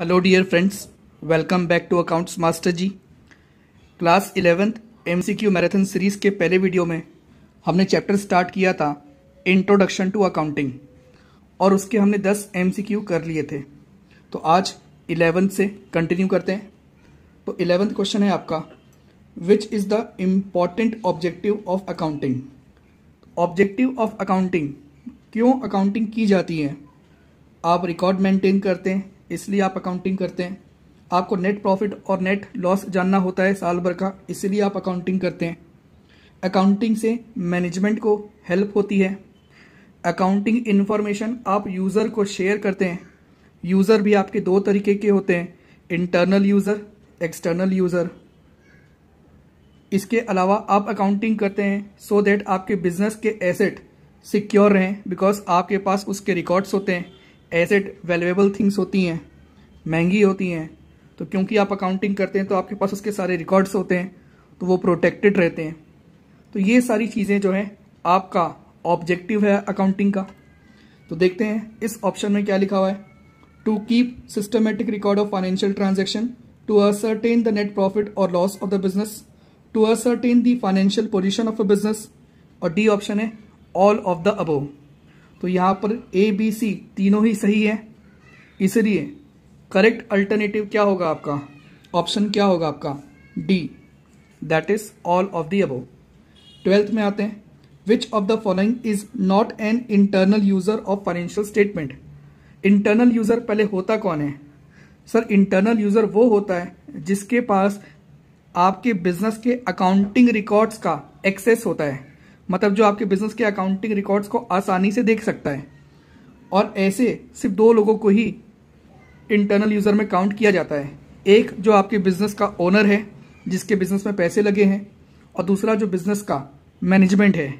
hello dear friends welcome back to accounts master ji class eleventh MCQ marathon series के पहले video में हमने chapter start किया था इंट्रोडक्शन टू अकाउंटिंग और उसके हमने 10 एमसीक्यू कर लिए थे तो आज इलेवेंथ से कंटिन्यू करते हैं तो इलेवेंथ क्वेश्चन है आपका which is the important objective of accounting objective of accounting क्यों अकाउंटिंग की जाती है आप रिकॉर्ड मेंटेन करते हैं इसलिए आप अकाउंटिंग करते हैं आपको नेट प्रॉफिट और नेट लॉस जानना होता है साल भर का इसलिए आप अकाउंटिंग करते हैं अकाउंटिंग से मैनेजमेंट को हेल्प होती है अकाउंटिंग इन्फॉर्मेशन आप यूज़र को शेयर करते हैं यूज़र भी आपके दो तरीके के होते हैं इंटरनल यूज़र एक्सटर्नल यूज़र इसके अलावा आप अकाउंटिंग करते हैं सो so देट आपके बिजनेस के एसेट सिक्योर रहें बिकॉज आपके पास उसके रिकॉर्ड्स होते हैं एसेट वैल्यूएबल थिंग्स होती हैं महंगी होती हैं तो क्योंकि आप अकाउंटिंग करते हैं तो आपके पास उसके सारे रिकॉर्ड्स होते हैं तो वो प्रोटेक्टेड रहते हैं तो ये सारी चीज़ें जो हैं आपका ऑब्जेक्टिव है अकाउंटिंग का तो देखते हैं इस ऑप्शन में क्या लिखा हुआ है to keep systematic record of financial transaction to ascertain the net profit और loss of the business to ascertain the financial position of a business और डी ऑप्शन है ऑल ऑफ द अबोव तो यहाँ पर ए बी सी तीनों ही सही है इसलिए करेक्ट अल्टरनेटिव क्या होगा आपका ऑप्शन क्या होगा आपका D that is all of the above twelfth में आते हैं which of the following is not an internal user of financial statement internal user पहले होता कौन है सर इंटरनल यूजर वो होता है जिसके पास आपके बिजनेस के अकाउंटिंग रिकॉर्ड्स का एक्सेस होता है मतलब जो आपके बिजनेस के अकाउंटिंग रिकॉर्ड्स को आसानी से देख सकता है और ऐसे सिर्फ दो लोगों को ही इंटरनल यूज़र में काउंट किया जाता है एक जो आपके बिजनेस का ओनर है जिसके बिजनेस में पैसे लगे हैं और दूसरा जो बिजनेस का मैनेजमेंट है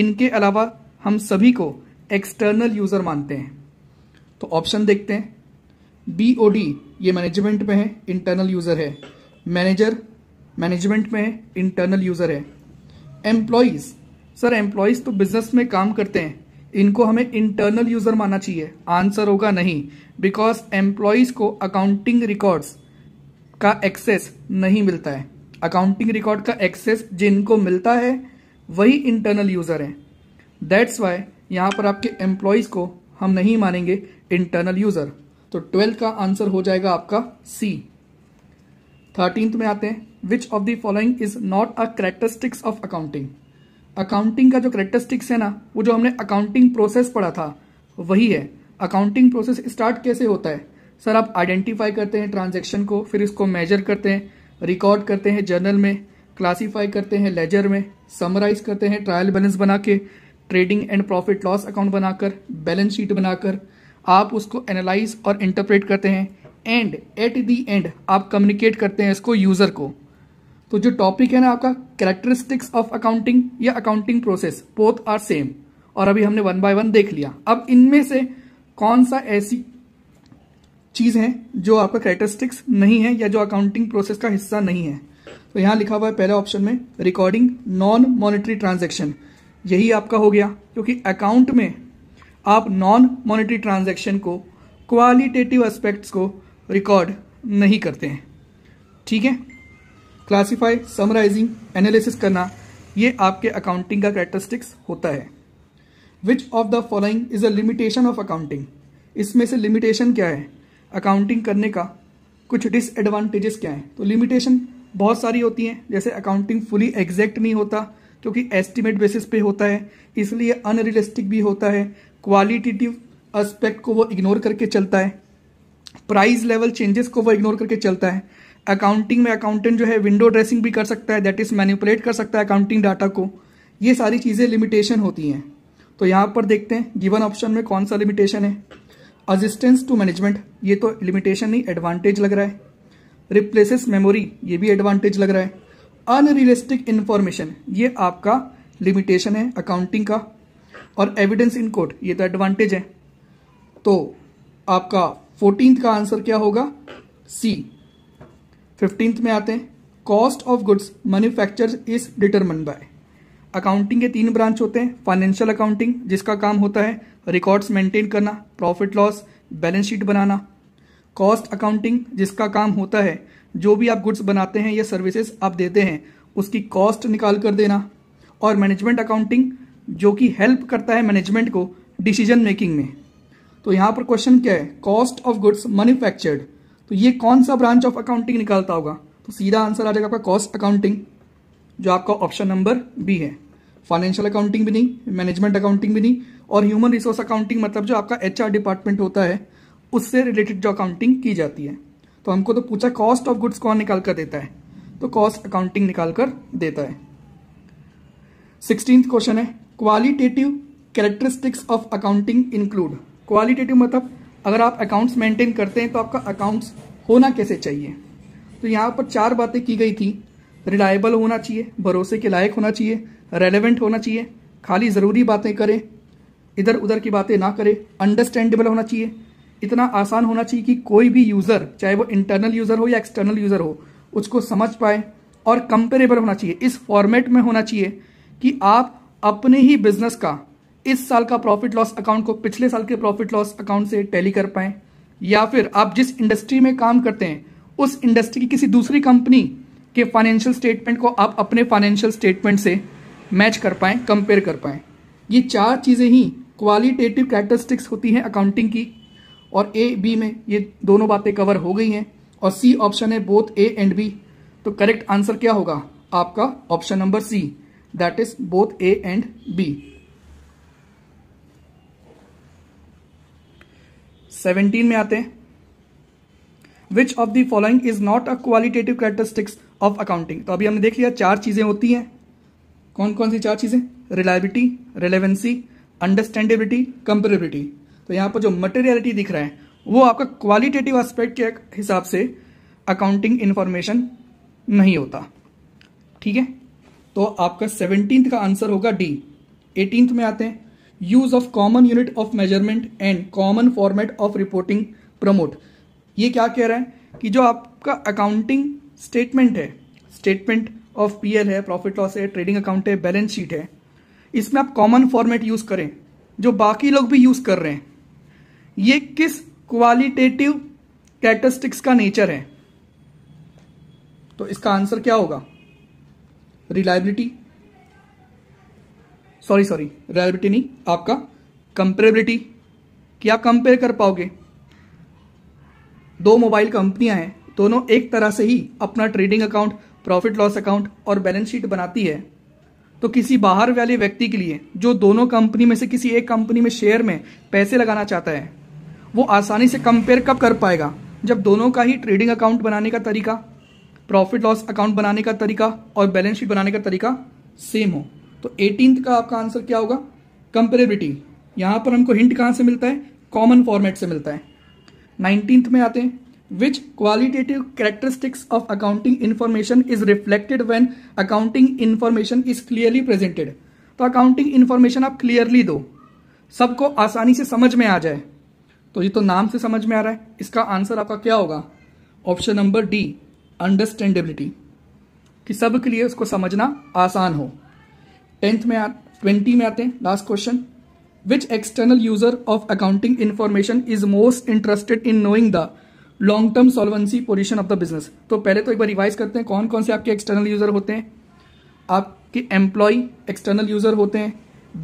इनके अलावा हम सभी को एक्सटर्नल यूज़र मानते हैं तो ऑप्शन देखते हैं बी ओ डी ये मैनेजमेंट में है इंटरनल यूज़र है मैनेजर मैनेजमेंट में है इंटरनल यूज़र है एम्प्लॉयज़ सर एम्प्लॉयज तो बिजनेस में काम करते हैं इनको हमें इंटरनल यूजर माना चाहिए आंसर होगा नहीं बिकॉज एम्प्लॉयज को अकाउंटिंग रिकॉर्ड्स का एक्सेस नहीं मिलता है अकाउंटिंग रिकॉर्ड का एक्सेस जिनको मिलता है वही इंटरनल यूजर हैं दैट्स वाई यहां पर आपके एम्प्लॉयज को हम नहीं मानेंगे इंटरनल यूजर तो ट्वेल्थ का आंसर हो जाएगा आपका सी थर्टींथ में आते हैं which of the following is not a characteristics of accounting accounting का जो करेक्टरिस्टिक्स है ना वो जो हमने अकाउंटिंग प्रोसेस पढ़ा था वही है अकाउंटिंग प्रोसेस स्टार्ट कैसे होता है सर आप आइडेंटिफाई करते हैं ट्रांजेक्शन को फिर इसको मेजर करते हैं रिकॉर्ड करते हैं जर्नल में क्लासीफाई करते हैं लेजर में समराइज करते हैं ट्रायल बैलेंस बना के trading and profit loss account बनाकर बैलेंस शीट बनाकर आप उसको एनालाइज और इंटरप्रेट करते हैं एंड एट दी एंड आप कम्युनिकेट करते हैं इसको यूज़र को तो जो टॉपिक है ना आपका कैरेक्टरिस्टिक्स ऑफ अकाउंटिंग या accounting process both are same और अभी हमने वन बाय वन देख लिया अब इनमें से कौन सा ऐसी चीज है जो आपका कैरेक्टरिस्टिक्स नहीं है या जो अकाउंटिंग प्रोसेस का हिस्सा नहीं है तो यहां लिखा हुआ है पहले ऑप्शन में रिकॉर्डिंग नॉन मॉनिटरी ट्रांजेक्शन यही आपका हो गया क्योंकि अकाउंट में आप नॉन मॉनिटरी ट्रांजेक्शन को क्वालिटेटिव एस्पेक्ट्स को रिकॉर्ड नहीं करते हैं ठीक है क्लासीफाई समराइजिंग एनालिसिस करना ये आपके अकाउंटिंग का करेक्टरिस्टिक्स होता है which of the following is a limitation of accounting इसमें से लिमिटेशन क्या है अकाउंटिंग करने का कुछ डिसएडवांटेजेस क्या हैं तो लिमिटेशन बहुत सारी होती हैं जैसे अकाउंटिंग फुली एग्जैक्ट नहीं होता क्योंकि एस्टिमेट बेसिस पे होता है इसलिए अनरियलिस्टिक भी होता है क्वालिटेटिव एस्पेक्ट को वो इग्नोर करके चलता है प्राइस लेवल चेंजेस को वो इग्नोर करके चलता है अकाउंटिंग में अकाउंटेंट जो है विंडो ड्रेसिंग भी कर सकता है दैट इज़ मैनिपुलेट कर सकता है अकाउंटिंग डाटा को ये सारी चीज़ें लिमिटेशन होती हैं तो यहाँ पर देखते हैं गिवन ऑप्शन में कौन सा लिमिटेशन है असिस्टेंस टू मैनेजमेंट ये तो लिमिटेशन नहीं एडवांटेज लग रहा है रिप्लेसेस मेमोरी ये भी एडवांटेज लग रहा है अनरियलिस्टिक इन्फॉर्मेशन ये आपका लिमिटेशन है अकाउंटिंग का और एविडेंस इन कोर्ट ये तो एडवांटेज है तो आपका फोर्टीन का आंसर क्या होगा सी फिफ्टींथ में आते हैं cost of goods manufacture is determine by accounting के तीन ब्रांच होते हैं फाइनेंशियल अकाउंटिंग जिसका काम होता है रिकॉर्ड्स मेंटेन करना प्रॉफिट लॉस बैलेंस शीट बनाना कॉस्ट अकाउंटिंग जिसका काम होता है जो भी आप गुड्स बनाते हैं या सर्विसेज आप देते हैं उसकी कॉस्ट निकाल कर देना और मैनेजमेंट अकाउंटिंग जो कि हेल्प करता है मैनेजमेंट को डिसीजन मेकिंग में तो यहाँ पर क्वेश्चन क्या है कॉस्ट ऑफ गुड्स मैन्युफैक्चर्ड तो ये कौन सा ब्रांच ऑफ अकाउंटिंग निकालता होगा तो सीधा आंसर आ जाएगा आपका कॉस्ट अकाउंटिंग जो आपका ऑप्शन नंबर बी है फाइनेंशियल अकाउंटिंग भी नहीं मैनेजमेंट अकाउंटिंग भी नहीं और ह्यूमन रिसोर्स अकाउंटिंग मतलब जो आपका एच डिपार्टमेंट होता है उससे रिलेटेड जो अकाउंटिंग की जाती है तो हमको तो पूछा कॉस्ट ऑफ गुड्स कौन निकाल कर देता है तो कॉस्ट अकाउंटिंग निकाल कर देता है सिक्सटीन क्वेश्चन है qualitative characteristics of accounting include qualitative मतलब अगर आप अकाउंट्स मेंटेन करते हैं तो आपका अकाउंट्स होना कैसे चाहिए तो यहाँ पर चार बातें की गई थी रिलायबल होना चाहिए भरोसे के लायक होना चाहिए रेलिवेंट होना चाहिए खाली ज़रूरी बातें करें इधर उधर की बातें ना करें अंडरस्टैंडेबल होना चाहिए इतना आसान होना चाहिए कि कोई भी यूज़र चाहे वो इंटरनल यूज़र हो या एक्सटर्नल यूज़र हो उसको समझ पाए और कंपेरेबल होना चाहिए इस फॉर्मेट में होना चाहिए कि आप अपने ही बिजनेस का इस साल का प्रॉफिट लॉस अकाउंट को पिछले साल के प्रॉफिट लॉस अकाउंट से टैली कर पाएं या फिर आप जिस इंडस्ट्री में काम करते हैं उस इंडस्ट्री की किसी दूसरी कंपनी के फाइनेंशियल स्टेटमेंट को आप अपने फाइनेंशियल स्टेटमेंट से मैच कर पाए कंपेयर कर पाएं ये चार चीज़ें ही क्वालिटेटिव कैरेक्टरिस्टिक्स होती हैं अकाउंटिंग की और ए बी में ये दोनों बातें कवर हो गई हैं और सी ऑप्शन है बोथ ए एंड बी तो करेक्ट आंसर क्या होगा आपका option number C that is both A and B seventeen में आते हैं which of the following is not a qualitative characteristics of accounting तो अभी हमने देख लिया चार चीजें होती हैं कौन कौन सी चार चीजें रिलायबिलिटी रिलेवेंसी अंडरस्टैंडेबिलिटी कंपेरेबिलिटी तो यहां पर जो मटेरियलिटी दिख रहा है वो आपका क्वालिटेटिव एस्पेक्ट के हिसाब से अकाउंटिंग इंफॉर्मेशन नहीं होता ठीक है तो आपका सेवनटींथ का आंसर होगा डी एटीन में आते हैं use of common unit of measurement and common format of reporting promote ये क्या कह रहा है कि जो आपका अकाउंटिंग स्टेटमेंट है स्टेटमेंट ऑफ एल है प्रॉफिट लॉस है ट्रेडिंग अकाउंट है बैलेंस शीट है इसमें आप कॉमन फॉर्मेट यूज करें जो बाकी लोग भी यूज कर रहे हैं ये किस क्वालिटेटिव कैटेस्टिक्स का नेचर है तो इसका आंसर क्या होगा रिलायबिलिटी सॉरी सॉरी रेलिबिलिटी नहीं आपका कंपेरेबिलिटी कि आप कंपेयर कर पाओगे दो मोबाइल कंपनियां हैं दोनों एक तरह से ही अपना trading account profit loss account और बैलेंस शीट बनाती है तो किसी बाहर वाले व्यक्ति के लिए जो दोनों कंपनी में से किसी एक कंपनी में शेयर में पैसे लगाना चाहता है वो आसानी से कंपेयर कब कर पाएगा जब दोनों का ही ट्रेडिंग अकाउंट बनाने का तरीका प्रॉफिट लॉस अकाउंट बनाने का तरीका और बैलेंस शीट बनाने का तरीका सेम हो तो एटीन का आपका आंसर क्या होगा कंपेरेबिलिटी यहां पर हमको हिंट कहाँ से मिलता है कॉमन फॉर्मेट से मिलता है नाइनटीन्थ में आते हैं which qualitative characteristics of accounting information is reflected when accounting information is clearly presented तो अकाउंटिंग इन्फॉर्मेशन आप क्लियरली दो सबको आसानी से समझ में आ जाए तो ये तो नाम से समझ में आ रहा है इसका आंसर आपका क्या होगा ऑप्शन नंबर डी अंडरस्टैंडेबिलिटी कि सबके लिए उसको समझना आसान हो टेंथ में ट्वेंटी में आते हैं last question which external user of accounting information is most interested in knowing the long term solvency position of the business तो पहले तो एक बार रिवाइज करते हैं कौन कौन से आपके एक्सटर्नल यूजर होते हैं आपके एम्प्लॉय एक्सटर्नल यूजर होते हैं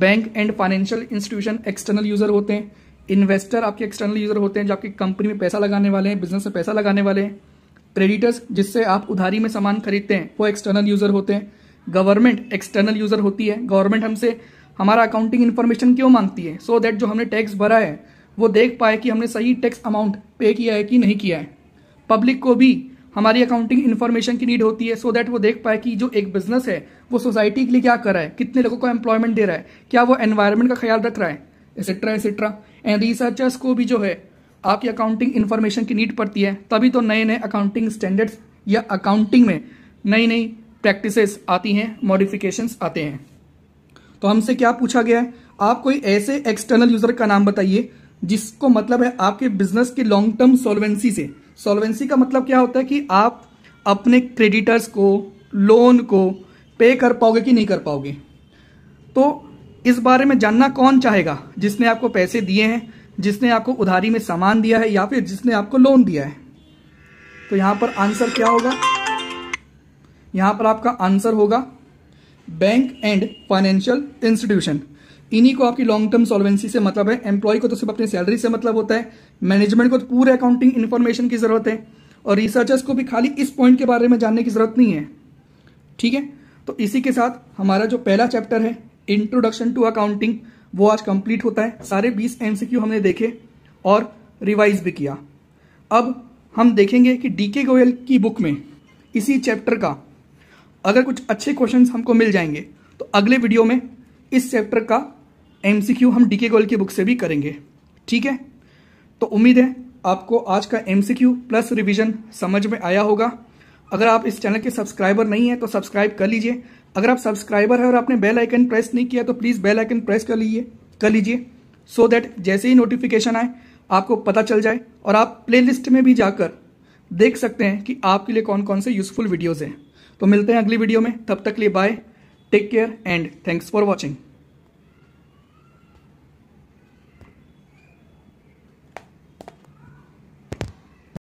bank and financial institution external user होते हैं इन्वेस्टर आपके एक्सटर्नल यूजर होते हैं जो आपकी कंपनी में पैसा लगाने वाले हैं बिजनेस में पैसा लगाने वाले हैं क्रेडिटर्स जिससे आप उधारी में सामान खरीदते हैं वो एक्सटर्नल यूजर होते हैं गवर्नमेंट एक्सटर्नल यूजर होती है गवर्नमेंट हमसे हमारा अकाउंटिंग इन्फॉर्मेशन क्यों मांगती है सो so दैट जो हमने टैक्स भरा है वो देख पाए कि हमने सही टैक्स अमाउंट पे किया है कि नहीं किया है पब्लिक को भी हमारी अकाउंटिंग इन्फॉर्मेशन की नीड होती है सो so दैट वो देख पाए कि जो एक बिजनेस है वो सोसाइटी के लिए क्या कर रहा है कितने लोगों को एम्प्लॉयमेंट दे रहा है क्या वो एनवायरमेंट का ख्याल रख रहा है एसेट्रा एसेट्रा एंड रिसर्चर्स को भी जो है आपकी अकाउंटिंग इन्फॉर्मेशन की नीड पड़ती है तभी तो नए नए अकाउंटिंग स्टैंडर्ड्स या अकाउंटिंग में नई नई प्रैक्टिसेस आती हैं मॉडिफिकेशंस आते हैं तो हमसे क्या पूछा गया है आप कोई ऐसे एक्सटर्नल यूजर का नाम बताइए जिसको मतलब है आपके बिजनेस की लॉन्ग टर्म सोलवेंसी से सोलवेंसी का मतलब क्या होता है कि आप अपने क्रेडिटर्स को लोन को पे कर पाओगे कि नहीं कर पाओगे तो इस बारे में जानना कौन चाहेगा जिसने आपको पैसे दिए हैं जिसने आपको उधारी में सामान दिया है या फिर जिसने आपको लोन दिया है तो यहाँ पर आंसर क्या होगा यहां पर आपका आंसर होगा बैंक एंड फाइनेंशियल इंस्टीट्यूशन इन्हीं को आपकी लॉन्ग टर्म सॉल्वेंसी से मतलब है एम्प्लॉय को तो सिर्फ अपनी सैलरी से मतलब होता है मैनेजमेंट को तो पूरे अकाउंटिंग इन्फॉर्मेशन की जरूरत है और रिसर्चर्स को भी खाली इस पॉइंट के बारे में जानने की जरूरत नहीं है ठीक है तो इसी के साथ हमारा जो पहला चैप्टर है इंट्रोडक्शन टू अकाउंटिंग वो आज कंप्लीट होता है सारे 20 एमसीक्यू हमने देखे और रिवाइज भी किया अब हम देखेंगे कि डीके गोयल की बुक में इसी चैप्टर का अगर कुछ अच्छे क्वेश्चन हमको मिल जाएंगे तो अगले वीडियो में इस चैप्टर का एम हम डी के गोयल की बुक से भी करेंगे ठीक है तो उम्मीद है आपको आज का एम प्लस रिविजन समझ में आया होगा अगर आप इस चैनल के सब्सक्राइबर नहीं है तो सब्सक्राइब कर लीजिए अगर आप सब्सक्राइबर हैं और आपने बेल आइकन प्रेस नहीं किया तो प्लीज़ बेल आइकन प्रेस कर लीजिए कर लीजिए सो so दैट जैसे ही नोटिफिकेशन आए आपको पता चल जाए और आप प्लेलिस्ट में भी जाकर देख सकते हैं कि आपके लिए कौन कौन से यूज़फुल वीडियोज़ हैं तो मिलते हैं अगली वीडियो में तब तक लिए bye take care and thanks for watching